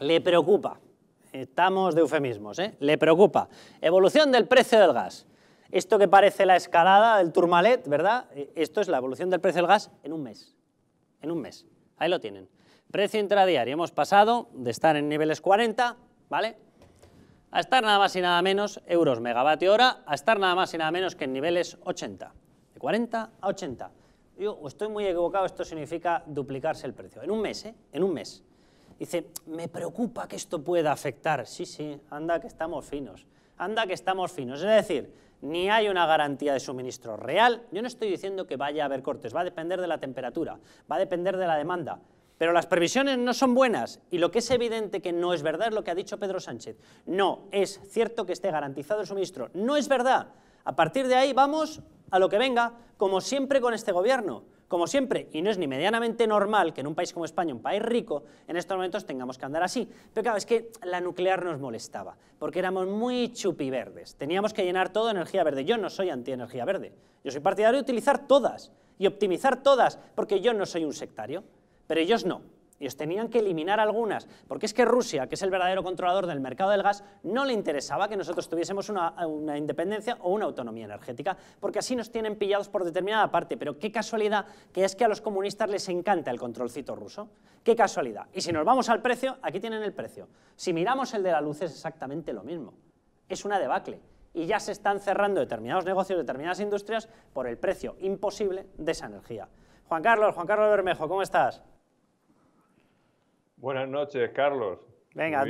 Le preocupa, estamos de eufemismos, ¿eh? le preocupa. Evolución del precio del gas. Esto que parece la escalada del turmalet, ¿verdad? E, esto es la evolución del precio del gas en un mes. En un mes. Ahí lo tienen. Precio intradiario. Hemos pasado de estar en niveles 40, ¿vale? A estar nada más y nada menos euros megavatio hora, a estar nada más y nada menos que en niveles 80. De 40 a 80. Yo estoy muy equivocado, esto significa duplicarse el precio. En un mes, ¿eh? En un mes. Dice, me preocupa que esto pueda afectar. Sí, sí, anda que estamos finos. Anda que estamos finos. Es decir, ni hay una garantía de suministro real. Yo no estoy diciendo que vaya a haber cortes, va a depender de la temperatura, va a depender de la demanda. Pero las previsiones no son buenas y lo que es evidente que no es verdad es lo que ha dicho Pedro Sánchez. No, es cierto que esté garantizado el suministro. No es verdad. A partir de ahí vamos a lo que venga, como siempre con este gobierno. Como siempre, y no es ni medianamente normal que en un país como España, un país rico, en estos momentos tengamos que andar así. Pero claro, es que la nuclear nos molestaba, porque éramos muy chupiverdes. Teníamos que llenar todo de energía verde. Yo no soy antienergía verde. Yo soy partidario de utilizar todas y optimizar todas, porque yo no soy un sectario, pero ellos no y os tenían que eliminar algunas, porque es que Rusia, que es el verdadero controlador del mercado del gas, no le interesaba que nosotros tuviésemos una, independencia o una autonomía energética, porque así nos tienen pillados por determinada parte, pero qué casualidad que es que a los comunistas les encanta el controlcito ruso, qué casualidad. Y si nos vamos al precio, aquí tienen el precio. Si miramos el de la luz es exactamente lo mismo, es una debacle. Y ya se están cerrando determinados negocios, determinadas industrias, por el precio imposible de esa energía. Juan Carlos, Juan Carlos Bermejo, ¿cómo estás? Buenas noches, Carlos. Venga,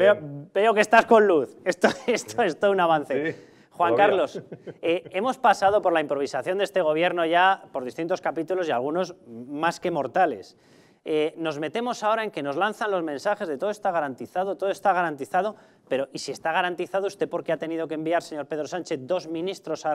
veo, que estás con luz. Esto, esto es todo un avance. Juan Carlos, eh, hemos pasado por la improvisación de este gobierno ya por distintos capítulos y algunos más que mortales. Eh, nos metemos ahora en que nos lanzan los mensajes de todo está garantizado, todo está garantizado, pero ¿y si está garantizado usted por qué ha tenido que enviar, señor Pedro Sánchez, dos ministros a